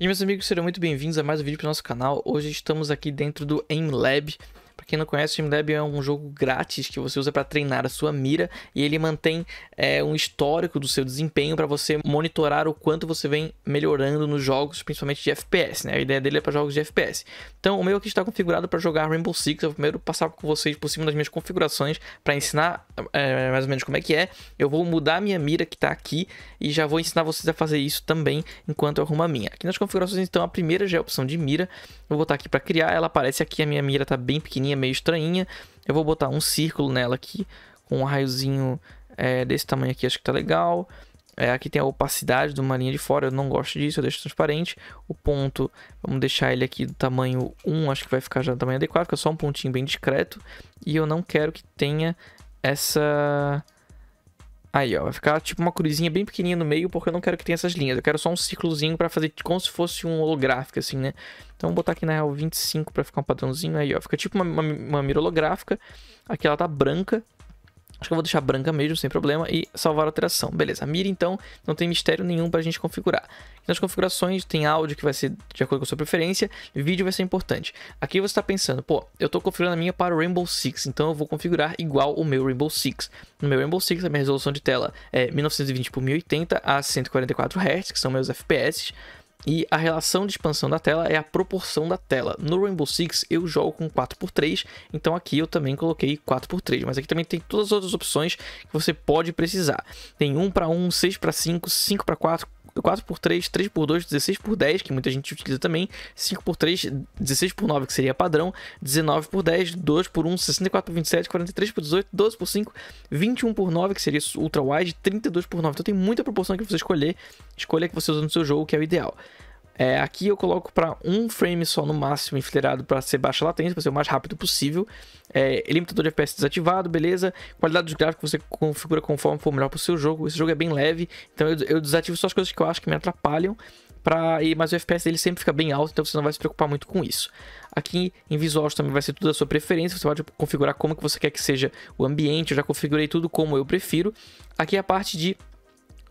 E meus amigos, sejam muito bem-vindos a mais um vídeo para o nosso canal. Hoje estamos aqui dentro do Lab. Para quem não conhece, o Lab é um jogo grátis que você usa para treinar a sua mira e ele mantém é, um histórico do seu desempenho para você monitorar o quanto você vem melhorando nos jogos, principalmente de FPS. Né? A ideia dele é para jogos de FPS. Então, o meu aqui está configurado para jogar Rainbow Six. Eu vou primeiro passar com vocês por cima das minhas configurações para ensinar Tá, é, é, mais ou menos como é que é. Eu vou mudar minha mira que está aqui e já vou ensinar vocês a fazer isso também enquanto eu arrumo a minha. Aqui nas configurações, então, a primeira já é a opção de mira. Eu vou botar aqui para criar, ela aparece aqui, a minha mira está bem pequenininha, meio estranha. Eu vou botar um círculo nela aqui, com um raiozinho é, desse tamanho aqui, acho que está legal. É, aqui tem a opacidade de uma linha de fora, eu não gosto disso, eu deixo transparente. O ponto, vamos deixar ele aqui do tamanho 1, acho que vai ficar já do tamanho adequado, fica só um pontinho bem discreto. E eu não quero que tenha essa... Aí, ó, vai ficar tipo uma cruzinha bem pequenininha no meio, porque eu não quero que tenha essas linhas. Eu quero só um ciclozinho para fazer como se fosse um holográfico, assim, né? Então, vou botar aqui na real 25 para ficar um padrãozinho. Aí, ó, fica tipo uma, uma, uma mira holográfica. Aqui ela tá branca, Acho que eu vou deixar branca mesmo, sem problema, e salvar a alteração. Beleza, a mira então não tem mistério nenhum para a gente configurar. Nas configurações tem áudio que vai ser de acordo com a sua preferência, vídeo vai ser importante. Aqui você está pensando, pô, eu estou configurando a minha para o Rainbow Six, então eu vou configurar igual o meu Rainbow Six. No meu Rainbow Six a minha resolução de tela é 1920 por 1080 a 144 Hz, que são meus FPS. E a relação de expansão da tela é a proporção da tela. No Rainbow Six eu jogo com 4x3, então aqui eu também coloquei 4x3, mas aqui também tem todas as outras opções que você pode precisar. Tem 1 x 1, 6 x 5, 5 x 4, 4 x 3, 3 x 2, 16 x 10, que muita gente utiliza também, 5 x 3, 16 x 9, que seria padrão, 19 x 10, 2 x 1, 64 x 27, 43 x 18, 12 x 5, 21 x 9, que seria ultra wide, 32 x 9. Então tem muita proporção aqui que você escolher, escolha que você usa no seu jogo, que é o ideal. É, aqui eu coloco para um frame só no máximo enfileirado para ser baixa latência, para ser o mais rápido possível. É, limitador de FPS desativado, beleza. Qualidade dos gráficos você configura conforme for melhor para o seu jogo. Esse jogo é bem leve, então eu, eu desativo só as coisas que eu acho que me atrapalham. Pra, mas o FPS dele sempre fica bem alto, então você não vai se preocupar muito com isso. Aqui em visuals também vai ser tudo a sua preferência, você pode configurar como que você quer que seja o ambiente, eu já configurei tudo como eu prefiro. Aqui é a parte de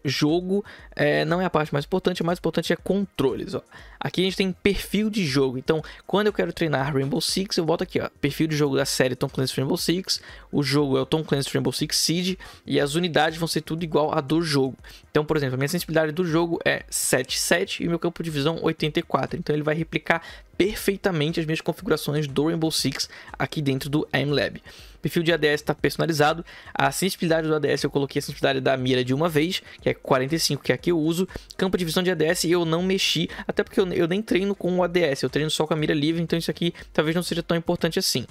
jogo é, não é a parte mais importante, o mais importante é controles. Ó. Aqui a gente tem perfil de jogo, então quando eu quero treinar Rainbow Six, eu boto aqui ó, perfil de jogo da série Tom Clancy Rainbow Six, o jogo é o Tom Clancy Rainbow Six Siege e as unidades vão ser tudo igual a do jogo. Então, por exemplo, a minha sensibilidade do jogo é 77 e meu campo de visão 84, então ele vai replicar perfeitamente as minhas configurações do Rainbow Six aqui dentro do Lab perfil de ADS está personalizado. A sensibilidade do ADS, eu coloquei a sensibilidade da mira de uma vez, que é 45, que é a que eu uso. Campo de visão de ADS eu não mexi, até porque eu, eu nem treino com o ADS, eu treino só com a mira livre, então isso aqui talvez não seja tão importante assim.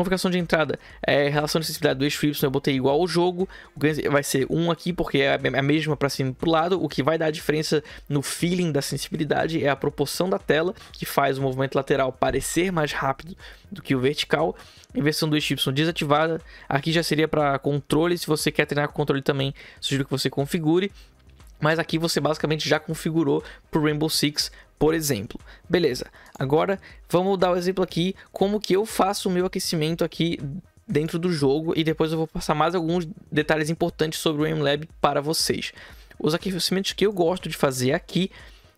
Configuração de entrada. É, relação de sensibilidade do eixo Y eu botei igual ao jogo. O vai ser 1 aqui, porque é a é mesma para cima e para lado. O que vai dar a diferença no feeling da sensibilidade é a proporção da tela, que faz o movimento lateral parecer mais rápido do que o vertical. Inversão do eixo Y desativada. Aqui já seria para controle. Se você quer treinar com controle também, sugiro que você configure. Mas aqui você basicamente já configurou para o Rainbow Six por exemplo, beleza. Agora vamos dar o um exemplo aqui como que eu faço o meu aquecimento aqui dentro do jogo e depois eu vou passar mais alguns detalhes importantes sobre o MLab para vocês. Os aquecimentos que eu gosto de fazer aqui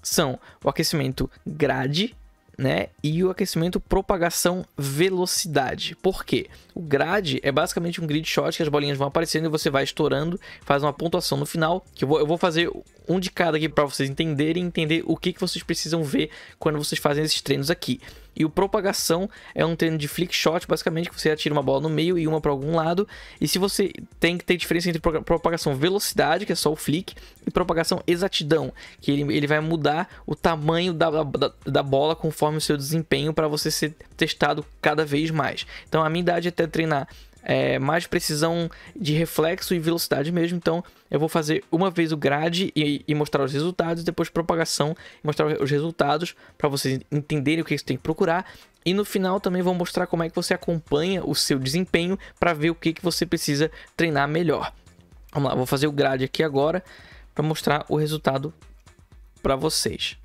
são o aquecimento grade, né? E o aquecimento propagação velocidade. Por quê? O grade é basicamente um grid shot que as bolinhas vão aparecendo e você vai estourando, faz uma pontuação no final, que eu vou, eu vou fazer um de cada aqui para vocês entenderem, entender o que, que vocês precisam ver quando vocês fazem esses treinos aqui. E o propagação é um treino de flick shot, basicamente, que você atira uma bola no meio e uma para algum lado. E se você tem que ter diferença entre propagação velocidade, que é só o flick, e propagação exatidão, que ele, ele vai mudar o tamanho da, da, da bola conforme o seu desempenho para você ser testado cada vez mais. Então a minha idade é até treinar é, mais precisão de reflexo e velocidade mesmo. Então eu vou fazer uma vez o grade e, e mostrar os resultados, depois propagação e mostrar os resultados para vocês entenderem o que você tem que procurar. E no final também vou mostrar como é que você acompanha o seu desempenho para ver o que, que você precisa treinar melhor. Vamos lá, vou fazer o grade aqui agora para mostrar o resultado para vocês.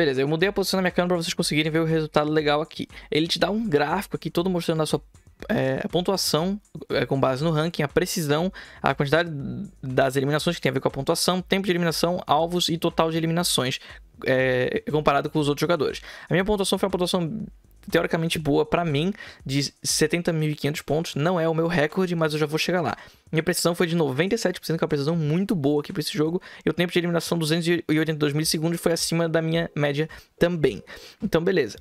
Beleza, eu mudei a posição da minha câmera para vocês conseguirem ver o resultado legal aqui. Ele te dá um gráfico aqui todo mostrando a sua é, pontuação é, com base no ranking, a precisão, a quantidade das eliminações que tem a ver com a pontuação, tempo de eliminação, alvos e total de eliminações é, comparado com os outros jogadores. A minha pontuação foi uma pontuação teoricamente boa para mim, de 70.500 pontos. Não é o meu recorde, mas eu já vou chegar lá. Minha precisão foi de 97%, que é uma precisão muito boa aqui para esse jogo. E o tempo de eliminação, 282 milissegundos, foi acima da minha média também. Então, beleza.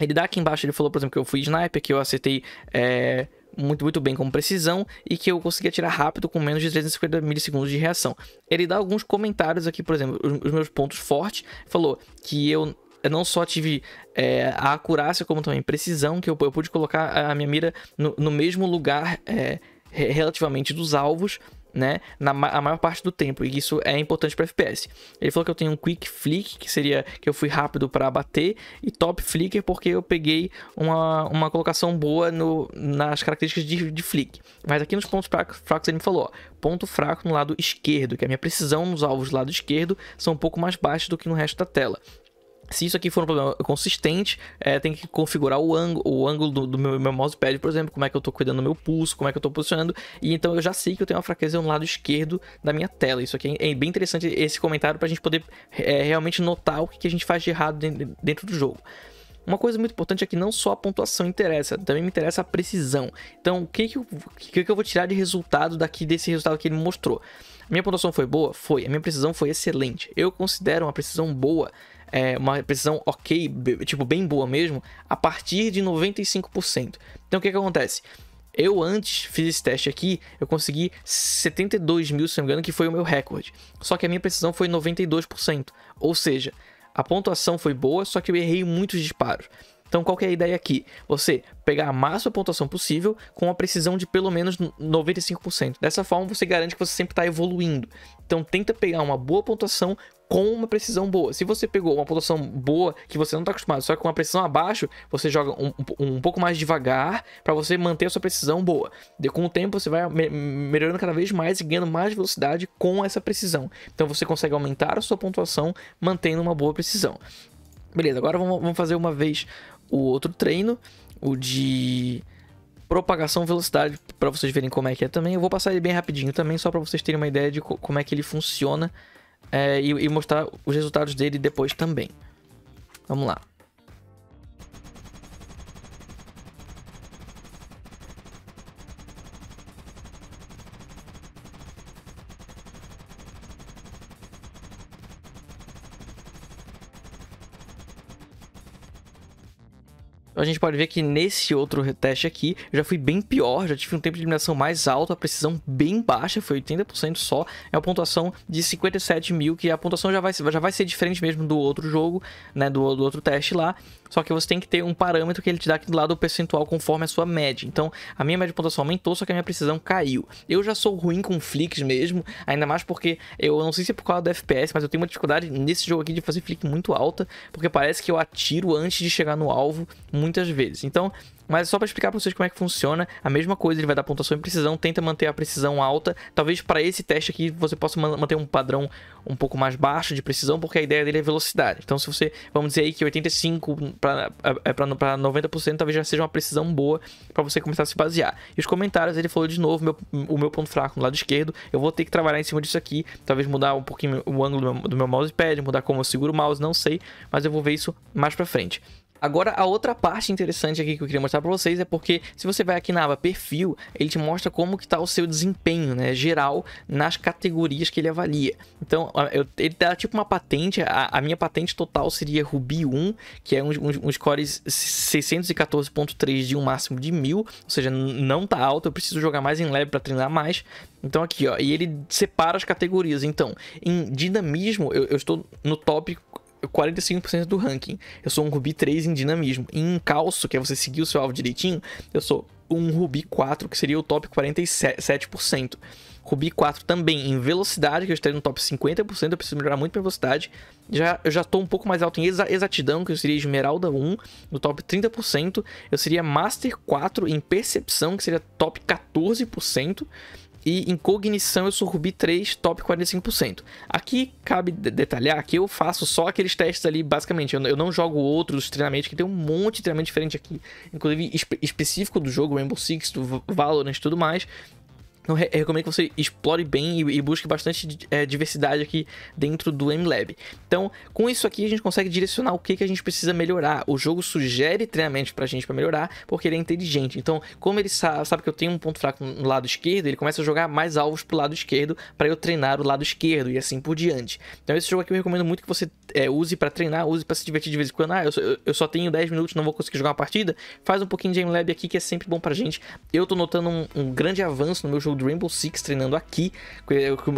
Ele dá aqui embaixo, ele falou, por exemplo, que eu fui sniper, que eu acertei. É muito, muito bem com precisão e que eu conseguia atirar rápido com menos de 350 milissegundos de reação. Ele dá alguns comentários aqui, por exemplo, os meus pontos fortes. Falou que eu eu não só tive é, a acurácia, como também precisão, que eu, eu pude colocar a minha mira no, no mesmo lugar é, relativamente dos alvos, né? Na a maior parte do tempo, e isso é importante para FPS. Ele falou que eu tenho um quick flick, que seria que eu fui rápido para bater, e top flicker, porque eu peguei uma, uma colocação boa no, nas características de, de flick. Mas aqui nos pontos fracos ele me falou: ó, ponto fraco no lado esquerdo, que a minha precisão nos alvos do lado esquerdo são um pouco mais baixas do que no resto da tela se isso aqui for um problema consistente, é, tem que configurar o, ângulo, o ângulo do, do, meu, meu mousepad, por exemplo, como é que eu estou cuidando do meu pulso, como é que eu estou posicionando, e então eu já sei que eu tenho uma fraqueza no lado esquerdo da minha tela. Isso aqui é bem interessante esse comentário para a gente poder é, realmente notar o que a gente faz de errado dentro, dentro do jogo. Uma coisa muito importante é que não só a pontuação interessa, também me interessa a precisão. Então, o que, que, eu, que, que eu vou tirar de resultado daqui desse resultado que ele mostrou? Minha pontuação foi boa? Foi. A minha precisão foi excelente. Eu considero uma precisão boa é, uma precisão ok, tipo, bem boa mesmo, a partir de 95%. Então o que, que acontece? Eu antes fiz esse teste aqui, eu consegui 72 mil, se não me engano, que foi o meu recorde. Só que a minha precisão foi 92%. Ou seja, a pontuação foi boa, só que eu errei muitos disparos. Então qual que é a ideia aqui? Você pegar a máxima pontuação possível com a precisão de pelo menos 95%. Dessa forma você garante que você sempre está evoluindo. Então tenta pegar uma boa pontuação com uma precisão boa. Se você pegou uma pontuação boa que você não está acostumado, só com uma precisão abaixo, você joga um, um, um pouco mais devagar para você manter a sua precisão boa. De, com o tempo, você vai me melhorando cada vez mais e ganhando mais velocidade com essa precisão. Então você consegue aumentar a sua pontuação mantendo uma boa precisão. Beleza, agora vamos fazer uma vez o outro treino, o de propagação velocidade, para vocês verem como é que é também. Eu vou passar ele bem rapidinho também, só para vocês terem uma ideia de como é que ele funciona é, e, e mostrar os resultados dele depois também. Vamos lá. a gente pode ver que nesse outro teste aqui, eu já fui bem pior, já tive um tempo de eliminação mais alto, a precisão bem baixa, foi 80% só, é uma pontuação de 57 mil, que a pontuação já vai, já vai ser diferente mesmo do outro jogo, né, do, do outro teste lá, só que você tem que ter um parâmetro que ele te dá aqui do lado o percentual conforme a sua média. Então, a minha média de pontuação aumentou, só que a minha precisão caiu. Eu já sou ruim com flicks mesmo, ainda mais porque eu não sei se é por causa do FPS, mas eu tenho uma dificuldade nesse jogo aqui de fazer flick muito alta, porque parece que eu atiro antes de chegar no alvo, muito muitas vezes. Então, mas só para explicar para vocês como é que funciona, a mesma coisa, ele vai dar pontuação em precisão, tenta manter a precisão alta. Talvez para esse teste aqui você possa manter um padrão um pouco mais baixo de precisão, porque a ideia dele é velocidade. Então, se você, vamos dizer aí que 85 para é para 90%, talvez já seja uma precisão boa para você começar a se basear. E os comentários, ele falou de novo meu, o meu ponto fraco no lado esquerdo, eu vou ter que trabalhar em cima disso aqui, talvez mudar um pouquinho o ângulo do meu, do meu mousepad, mudar como eu seguro o mouse, não sei, mas eu vou ver isso mais para frente. Agora, a outra parte interessante aqui que eu queria mostrar para vocês é porque se você vai aqui na aba perfil, ele te mostra como que tá o seu desempenho, né, geral nas categorias que ele avalia. Então, eu, ele dá tipo uma patente, a, a, minha patente total seria Ruby 1, que é um, um, um scores 614.3 de um máximo de 1000, ou seja, não tá alto, eu preciso jogar mais em lab para treinar mais. Então aqui, ó, e ele separa as categorias. Então, em dinamismo, eu, eu estou no top 45% do ranking. Eu sou um Rubi 3 em dinamismo. E em calço, que é você seguir o seu alvo direitinho, eu sou um Rubi 4, que seria o top 47%. Rubi 4 também em velocidade, que eu estaria no top 50%, eu preciso melhorar muito minha velocidade. Já, eu já estou um pouco mais alto em exatidão, que eu seria Esmeralda 1, no top 30%. Eu seria Master 4 em percepção, que seria top 14% e em cognição eu sucumbi 3, top 45%. Aqui cabe detalhar que eu faço só aqueles testes ali, basicamente. Eu, eu não jogo outros treinamentos, que tem um monte de treinamento diferente aqui, inclusive espe específico do jogo, Rainbow Six, do Valorant e tudo mais eu recomendo que você explore bem e, busque bastante é, diversidade aqui dentro do MLab. Então, com isso aqui, a gente consegue direcionar o que, que a gente precisa melhorar. O jogo sugere treinamentos pra gente para melhorar, porque ele é inteligente. Então, como ele sabe, sabe, que eu tenho um ponto fraco no lado esquerdo, ele começa a jogar mais alvos pro lado esquerdo para eu treinar o lado esquerdo e assim por diante. Então, esse jogo aqui eu recomendo muito que você é, use para treinar, use para se divertir de vez em quando. Ah, eu, eu, só tenho 10 minutos, não vou conseguir jogar uma partida. Faz um pouquinho de MLab aqui, que é sempre bom pra gente. Eu tô notando um, um grande avanço no meu jogo jogo do Rainbow Six treinando aqui.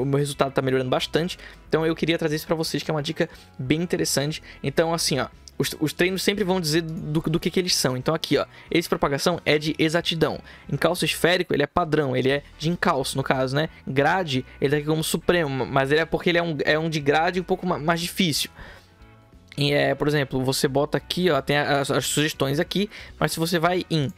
O meu resultado tá melhorando bastante. Então eu queria trazer isso para vocês, que é uma dica bem interessante. Então, assim, ó. Os, os, treinos sempre vão dizer do, do que, que, eles são. Então aqui, ó, esse propagação é de exatidão. Encalço esférico, ele é padrão, ele é de encalço, no caso, né? Grade, ele tá aqui como supremo, mas ele é porque ele é um, é um de grade um pouco mais difícil. E é, por exemplo, você bota aqui, ó, tem as, as sugestões aqui, mas se você vai em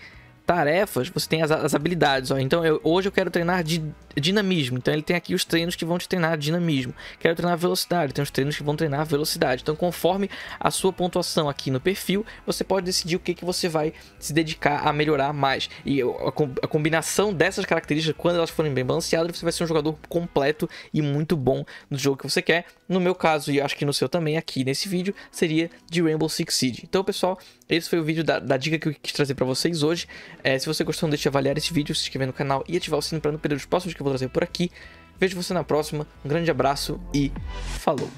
tarefas, você tem as, as habilidades. Ó. Então, eu, hoje eu quero treinar de dinamismo. Então, ele tem aqui os treinos que vão te treinar dinamismo. Quero treinar velocidade. Tem os treinos que vão treinar velocidade. Então, conforme a sua pontuação aqui no perfil, você pode decidir o que, que você vai se dedicar a melhorar mais. E a, a combinação dessas características, quando elas forem bem balanceadas, você vai ser um jogador completo e muito bom no jogo que você quer. No meu caso, e acho que no seu também, aqui nesse vídeo, seria de Rainbow Six Siege. Então, pessoal, esse foi o vídeo da, da dica que eu quis trazer para vocês hoje. É, se você gostou, não deixe de avaliar esse vídeo, se inscrever no canal e ativar o sino para não perder os próximos que eu vou trazer por aqui. Vejo você na próxima. Um grande abraço e falou!